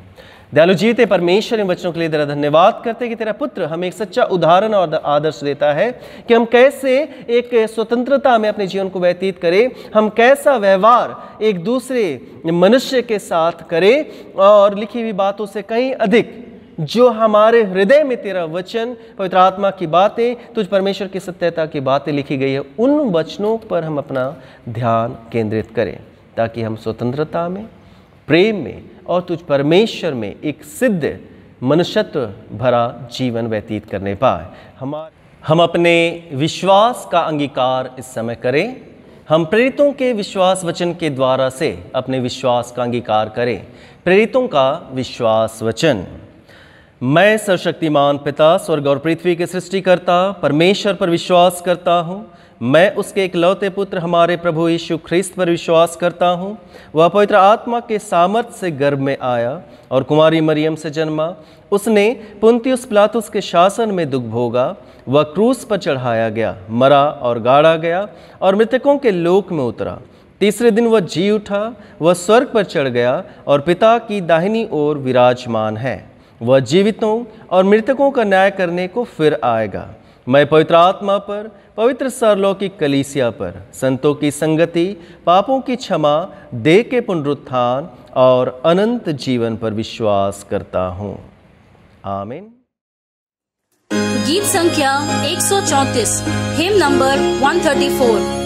दयालु जी ते परमेश्वर इन बच्चों के लिए तेरा धन्यवाद करते हैं कि तेरा पुत्र हमें एक सच्चा उदाहरण और आदर्श देता है कि हम कैसे एक स्वतंत्रता में अपने जीवन को व्यतीत करें हम कैसा व्यवहार एक दूसरे मनुष्य के साथ करें और लिखी हुई बातों से कहीं अधिक जो हमारे हृदय में तेरा वचन पवित्र आत्मा की बातें तुझ परमेश्वर की सत्यता की बातें लिखी गई है उन वचनों पर हम अपना ध्यान केंद्रित करें ताकि हम स्वतंत्रता में प्रेम में और तुझ परमेश्वर में एक सिद्ध मनुष्यत्व भरा जीवन व्यतीत करने पाए हमारे हम अपने विश्वास का अंगीकार इस समय करें हम प्रेरितों के विश्वास वचन के द्वारा से अपने विश्वास का अंगीकार करें प्रेरितों का विश्वास वचन मैं सर्वशक्तिमान पिता स्वर्ग और पृथ्वी के सृष्टिकर्ता परमेश्वर पर विश्वास करता हूँ मैं उसके इकलौते पुत्र हमारे प्रभु यीशु ख्रिस्त पर विश्वास करता हूँ वह पवित्र आत्मा के सामर्थ्य से गर्भ में आया और कुमारी मरियम से जन्मा उसने पुंतियुस प्लातुस के शासन में दुख भोगा वह क्रूस पर चढ़ाया गया मरा और गाड़ा गया और मृतकों के लोक में उतरा तीसरे दिन वह जी उठा वह स्वर्ग पर चढ़ गया और पिता की दाहिनी ओर विराजमान है वह जीवितों और मृतकों का न्याय करने को फिर आएगा मैं पवित्र आत्मा पर पवित्र सरलौकिक कलीसिया पर संतों की संगति पापों की क्षमा दे के पुनरुत्थान और अनंत जीवन पर विश्वास करता हूँ आमिन गीत संख्या 134 हिम नंबर 134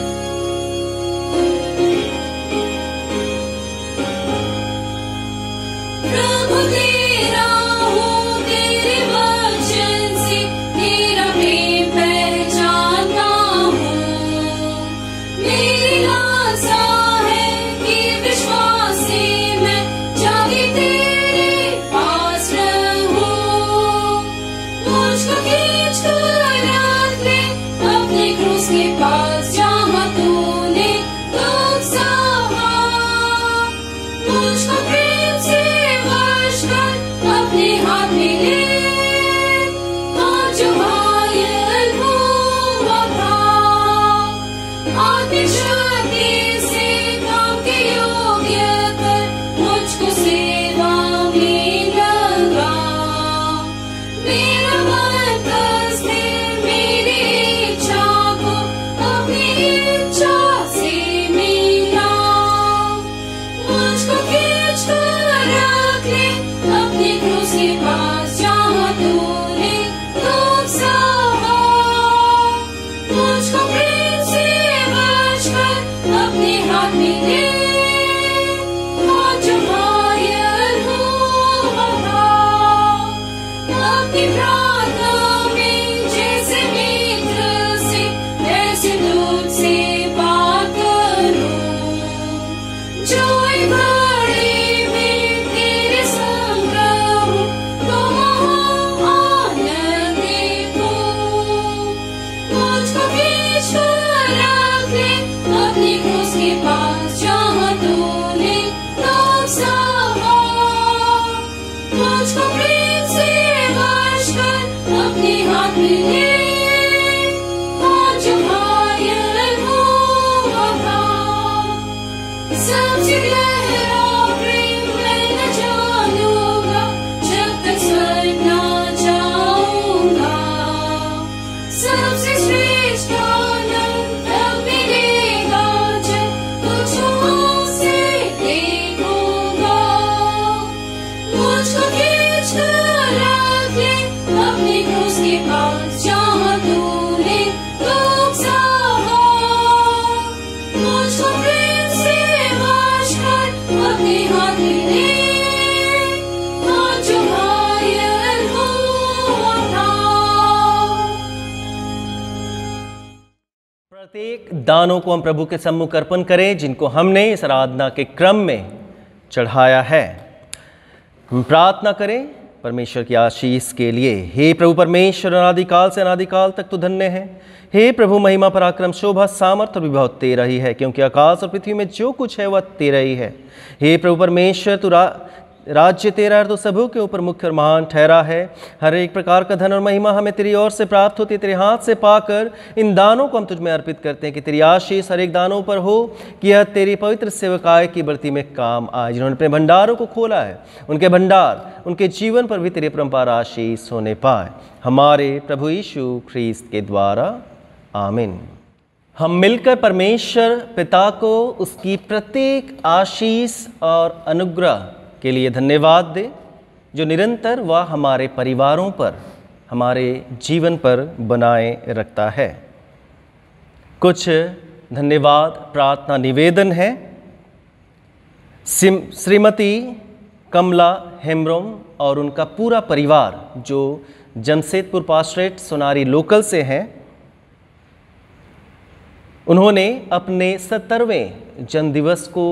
एक दानों को हम प्रभु के सम्मुख अर्पण करें जिनको हमने इस आराधना के क्रम में चढ़ाया है हम प्रार्थना करें परमेश्वर की आशीष के लिए हे प्रभु परमेश्वर अनादिकाल से अनादिकाल तक तो धन्य है हे प्रभु महिमा पराक्रम शोभा सामर्थ्य भी बहुत तेरा ही है क्योंकि आकाश और पृथ्वी में जो कुछ है वह तेरा ही है हे प्रभु परमेश्वर तू राज्य तेरा है तो सबों के ऊपर मुख्य और महान ठहरा है हर एक प्रकार का धन और महिमा हमें तेरी ओर से प्राप्त होती तेरे हाथ से पाकर इन दानों को हम तुझमें अर्पित करते हैं कि तेरी आशीष हर एक दानों पर हो कि यह तेरी पवित्र सेवकाय की बढ़ती में काम आए जिन्होंने अपने भंडारों को खोला है उनके भंडार उनके जीवन पर भी तेरे परम्पार आशीष होने पाए हमारे प्रभु यीशु ख्रीस्त के द्वारा आमिन हम मिलकर परमेश्वर पिता को उसकी प्रत्येक आशीष और अनुग्रह के लिए धन्यवाद दें जो निरंतर व हमारे परिवारों पर हमारे जीवन पर बनाए रखता है कुछ धन्यवाद प्रार्थना निवेदन है श्रीमती कमला हेम्ब्रोम और उनका पूरा परिवार जो जमशेदपुर पासरेट सोनारी लोकल से हैं उन्होंने अपने सत्तरवें जन्मदिवस को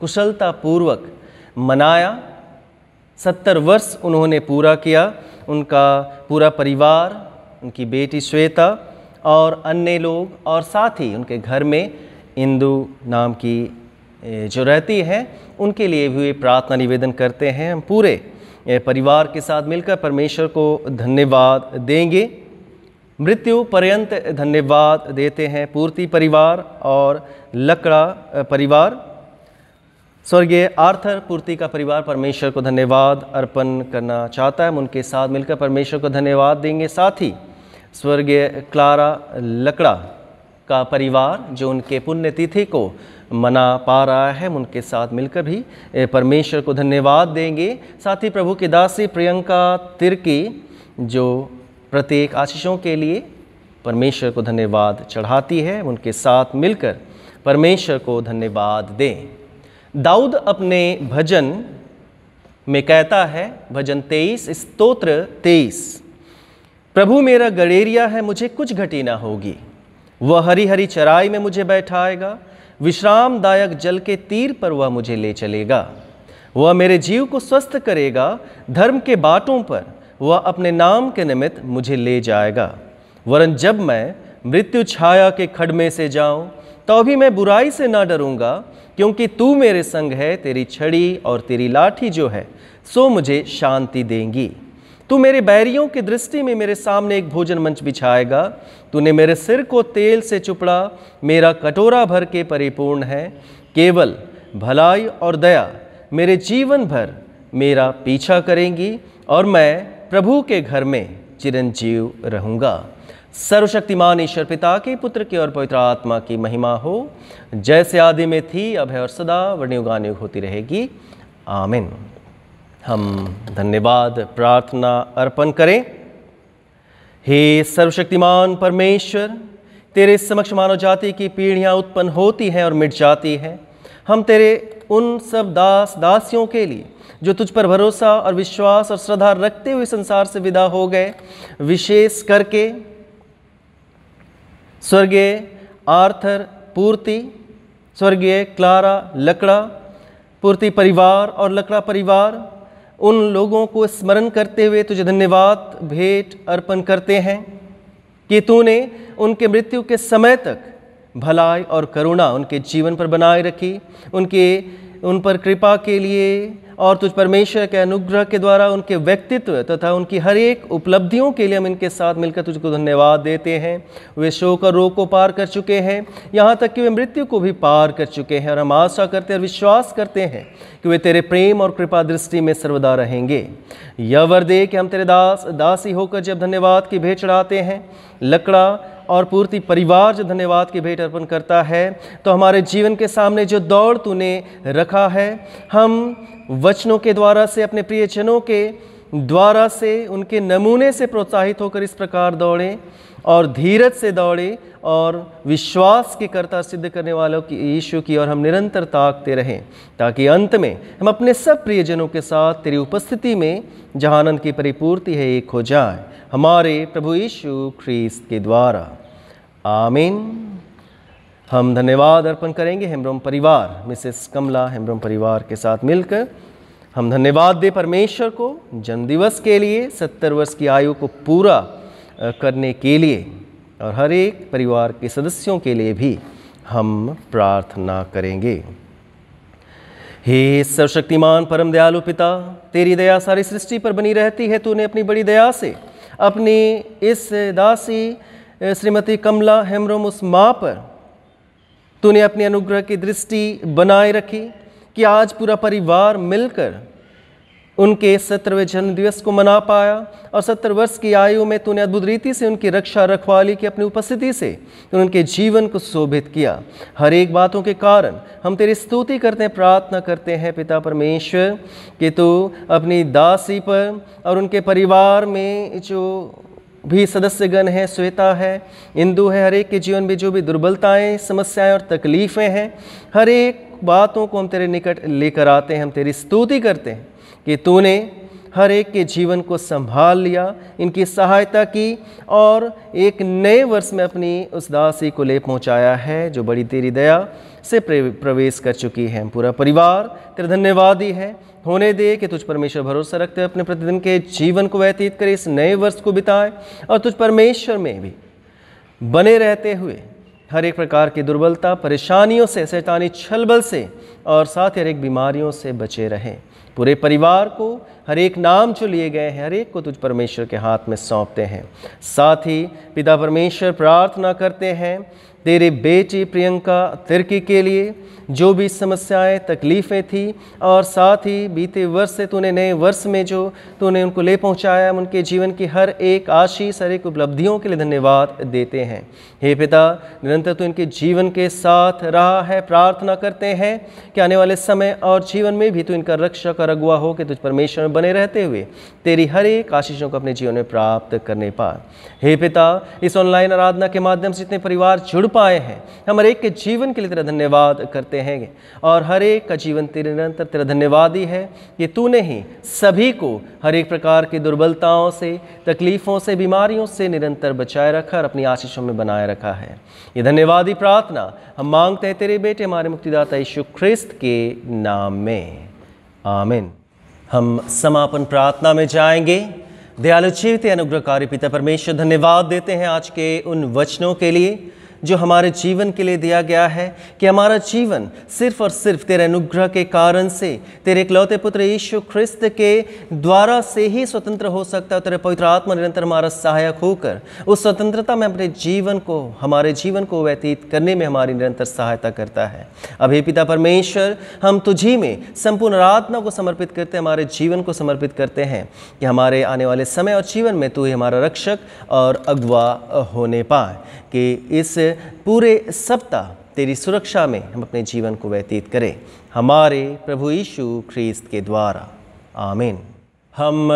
कुशलतापूर्वक मनाया सत्तर वर्ष उन्होंने पूरा किया उनका पूरा परिवार उनकी बेटी श्वेता और अन्य लोग और साथ ही उनके घर में इंदु नाम की जो रहती हैं उनके लिए भी प्रार्थना निवेदन करते हैं हम पूरे परिवार के साथ मिलकर परमेश्वर को धन्यवाद देंगे मृत्यु पर्यंत धन्यवाद देते हैं पूर्ति परिवार और लकड़ा परिवार स्वर्गीय आर्थर पूर्ति का परिवार परमेश्वर को धन्यवाद अर्पण करना चाहता है हम उनके साथ मिलकर परमेश्वर को धन्यवाद देंगे साथ ही स्वर्गीय क्लारा लकड़ा का परिवार जो उनके पुण्यतिथि को मना पा रहा है हम उनके साथ मिलकर भी परमेश्वर को धन्यवाद देंगे साथ ही प्रभु की दासी प्रियंका तिर्की जो प्रत्येक आशीषों के लिए परमेश्वर को धन्यवाद चढ़ाती है उनके साथ मिलकर परमेश्वर को धन्यवाद दें दाऊद अपने भजन में कहता है भजन तेईस स्तोत्र तेईस प्रभु मेरा गड़ेरिया है मुझे कुछ घटी ना होगी वह हरी हरी चराई में मुझे बैठाएगा विश्रामदायक जल के तीर पर वह मुझे ले चलेगा वह मेरे जीव को स्वस्थ करेगा धर्म के बाटों पर वह अपने नाम के निमित्त मुझे ले जाएगा वरन जब मैं मृत्यु छाया के खडमे से जाऊं तो भी मैं बुराई से ना डरूंगा क्योंकि तू मेरे संग है तेरी छड़ी और तेरी लाठी जो है सो मुझे शांति देंगी तू मेरे बैरियों की दृष्टि में मेरे सामने एक भोजन मंच बिछाएगा तूने मेरे सिर को तेल से चुपड़ा मेरा कटोरा भर के परिपूर्ण है केवल भलाई और दया मेरे जीवन भर मेरा पीछा करेंगी और मैं प्रभु के घर में चिरंजीव रहूँगा सर्वशक्तिमान ईश्वर पिता के पुत्र के और पवित्र आत्मा की महिमा हो जैसे आदि में थी अभय और सदा युग होती रहेगी आमिन हम धन्यवाद प्रार्थना अर्पण करें हे सर्वशक्तिमान परमेश्वर तेरे समक्ष मानव जाति की पीढ़ियां उत्पन्न होती हैं और मिट जाती हैं हम तेरे उन सब दास दासियों के लिए जो तुझ पर भरोसा और विश्वास और श्रद्धा रखते हुए संसार से विदा हो गए विशेष करके स्वर्गीय आर्थर पूर्ति स्वर्गीय क्लारा लकड़ा पूर्ति परिवार और लकड़ा परिवार उन लोगों को स्मरण करते हुए तुझे धन्यवाद भेंट अर्पण करते हैं कि तूने उनके मृत्यु के समय तक भलाई और करुणा उनके जीवन पर बनाए रखी उनके उन पर कृपा के लिए और तुझ परमेश्वर के अनुग्रह के द्वारा उनके व्यक्तित्व तथा उनकी हर एक उपलब्धियों के लिए हम इनके साथ मिलकर तुझको धन्यवाद देते हैं वे शोक और रोग को पार कर चुके हैं यहाँ तक कि वे मृत्यु को भी पार कर चुके हैं और हम आशा करते और विश्वास करते हैं कि वे तेरे प्रेम और कृपा दृष्टि में सर्वदा रहेंगे यह वर दे कि हम तेरे दास दासी होकर जब धन्यवाद की भेंट चढ़ाते हैं लकड़ा और पूर्ति परिवार जो धन्यवाद की भेंट अर्पण करता है तो हमारे जीवन के सामने जो दौड़ तूने रखा है हम वचनों के द्वारा से अपने प्रियजनों के द्वारा से उनके नमूने से प्रोत्साहित होकर इस प्रकार दौड़ें और धीरज से दौड़े और विश्वास के कर्ता सिद्ध करने वालों की यीशु की और हम निरंतर ताकते रहें ताकि अंत में हम अपने सब प्रियजनों के साथ तेरी उपस्थिति में जहानंद की परिपूर्ति है एक हो जाए हमारे प्रभु यीशु ख्रीस्त के द्वारा आमीन हम धन्यवाद अर्पण करेंगे हेम्ब्रम परिवार मिसेस कमला हेम्ब्रम परिवार के साथ मिलकर हम धन्यवाद दे परमेश्वर को जन्मदिवस के लिए सत्तर वर्ष की आयु को पूरा करने के लिए और हर एक परिवार के सदस्यों के लिए भी हम प्रार्थना करेंगे हे सर्वशक्तिमान परम दयालु पिता तेरी दया सारी सृष्टि पर बनी रहती है तूने अपनी बड़ी दया से अपनी इस दासी श्रीमती कमला हेमरम उस माँ पर तूने अपने अनुग्रह की दृष्टि बनाए रखी कि आज पूरा परिवार मिलकर उनके सत्रहवें जन्म दिवस को मना पाया और सत्तर वर्ष की आयु में तूने अद्भुत रीति से उनकी रक्षा रखवाली की अपनी उपस्थिति से तूने उनके जीवन को शोभित किया हर एक बातों के कारण हम तेरी स्तुति करते हैं प्रार्थना करते हैं पिता परमेश्वर कि तू अपनी दासी पर और उनके परिवार में जो भी सदस्यगण हैं श्वेता है इंदु है हर एक के जीवन में जो भी दुर्बलताएं समस्याएं और तकलीफ़ें हैं हर एक बातों को हम तेरे निकट लेकर आते हैं हम तेरी स्तुति करते हैं कि तूने हर एक के जीवन को संभाल लिया इनकी सहायता की और एक नए वर्ष में अपनी उस दासी को ले पहुंचाया है जो बड़ी तेरी दया से प्रवेश कर चुकी है पूरा परिवार तेरा ही है होने दे कि तुझ परमेश्वर भरोसा रखते हुए अपने प्रतिदिन के जीवन को व्यतीत करे इस नए वर्ष को बिताए और तुझ परमेश्वर में भी बने रहते हुए हर एक प्रकार की दुर्बलता परेशानियों से शैतानी छलबल से और साथ ही हर एक बीमारियों से बचे रहें पूरे परिवार को हर एक नाम जो लिए गए हैं हर एक को तुझ परमेश्वर के हाथ में सौंपते हैं साथ ही पिता परमेश्वर प्रार्थना करते हैं तेरे बेटी प्रियंका तिरकी के लिए जो भी समस्याएं तकलीफ़ें थी और साथ ही बीते वर्ष से तूने नए वर्ष में जो तूने उनको ले पहुंचाया हम उनके जीवन की हर एक आशीष हर एक उपलब्धियों के लिए धन्यवाद देते हैं हे पिता निरंतर तू इनके जीवन के साथ रहा है प्रार्थना करते हैं कि आने वाले समय और जीवन में भी तू इनका रक्षक और अगुआ हो कि तुझ परमेश्वर में बने रहते हुए तेरी हर एक आशीषों को अपने जीवन में प्राप्त करने पा हे पिता इस ऑनलाइन आराधना के माध्यम से जितने परिवार जुड़ पाए हैं हम हर एक के जीवन के लिए तेरा धन्यवाद करते हैं और हर एक का जीवन तेरे निरंतर तेरा धन्यवाद ही है कि तूने ही सभी को हर एक प्रकार की दुर्बलताओं से तकलीफ़ों से बीमारियों से निरंतर बचाए रखा और अपनी आशीषों में बनाए रखा है ये धन्यवाद ही प्रार्थना हम मांगते हैं तेरे बेटे हमारे मुक्तिदाता यीशु ख्रिस्त के नाम में आमिन हम समापन प्रार्थना में जाएंगे दयालु जीवित अनुग्रहकारी पिता परमेश्वर धन्यवाद देते हैं आज के उन वचनों के लिए जो हमारे जीवन के लिए दिया गया है कि हमारा जीवन सिर्फ और सिर्फ तेरे अनुग्रह के कारण से तेरे इकलौते पुत्र यीशु ख्रिस्त के द्वारा से ही स्वतंत्र हो सकता है तेरे पवित्र आत्मा निरंतर हमारा सहायक होकर उस स्वतंत्रता में अपने जीवन को हमारे जीवन को व्यतीत करने में हमारी निरंतर सहायता करता है अभी पिता परमेश्वर हम तुझी में संपूर्ण आत्मा को समर्पित करते हमारे जीवन को समर्पित करते हैं कि हमारे आने वाले समय और जीवन में तू ही हमारा रक्षक और अगवा होने पाए कि इस पूरे सप्ताह तेरी सुरक्षा में हम अपने जीवन को व्यतीत करें हमारे प्रभु यीशु ख्रीस्त के द्वारा आमीन हम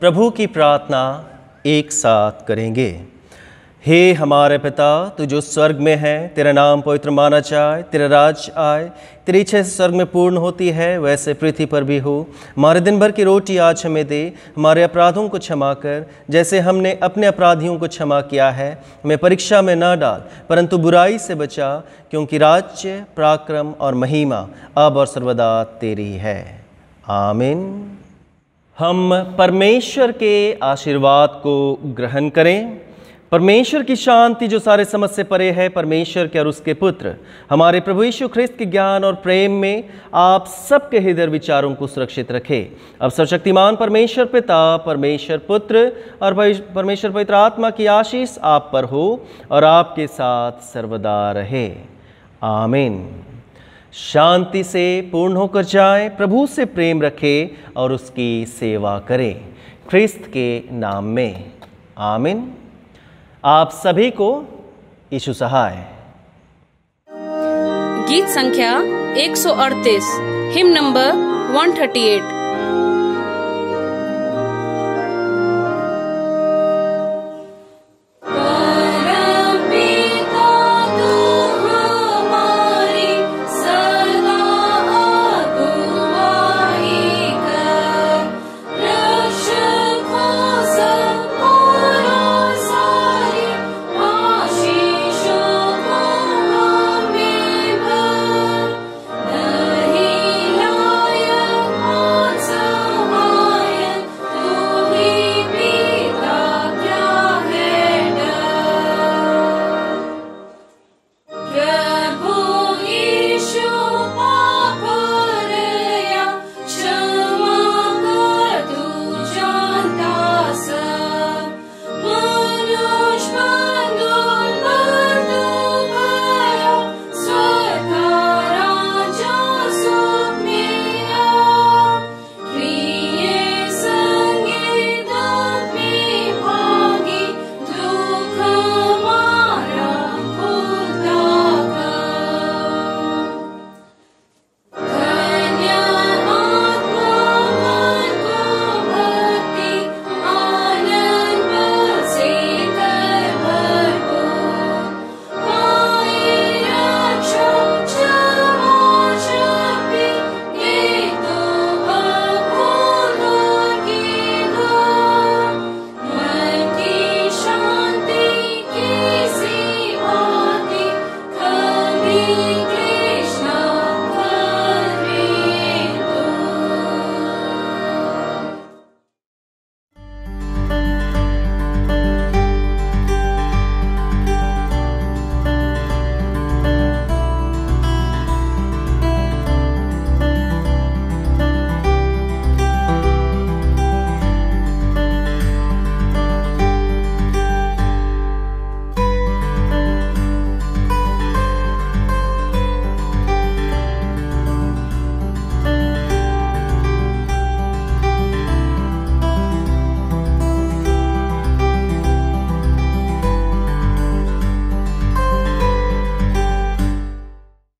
प्रभु की प्रार्थना एक साथ करेंगे हे हमारे पिता तू जो स्वर्ग में है तेरा नाम पवित्र माना जाए तेरा राज आए तेरी इच्छा इस स्वर्ग में पूर्ण होती है वैसे पृथ्वी पर भी हो हमारे दिन भर की रोटी आज हमें दे हमारे अपराधों को क्षमा कर जैसे हमने अपने अपराधियों को क्षमा किया है हमें परीक्षा में ना डाल परंतु बुराई से बचा क्योंकि राज्य पराक्रम और महिमा अब और सर्वदा तेरी है आमीन हम परमेश्वर के आशीर्वाद को ग्रहण करें परमेश्वर की शांति जो सारे समझ से परे है परमेश्वर के और उसके पुत्र हमारे प्रभु यीशु ख्रिस्त के ज्ञान और प्रेम में आप सबके हृदय विचारों को सुरक्षित रखे अब सर्वशक्तिमान परमेश्वर पिता परमेश्वर पुत्र और परमेश्वर पवित्र आत्मा की आशीष आप पर हो और आपके साथ सर्वदा रहे आमीन शांति से पूर्ण होकर जाए प्रभु से प्रेम रखे और उसकी सेवा करें ख्रिस्त के नाम में आमीन आप सभी को यीशु सहाय गीत संख्या 138 हिम नंबर 138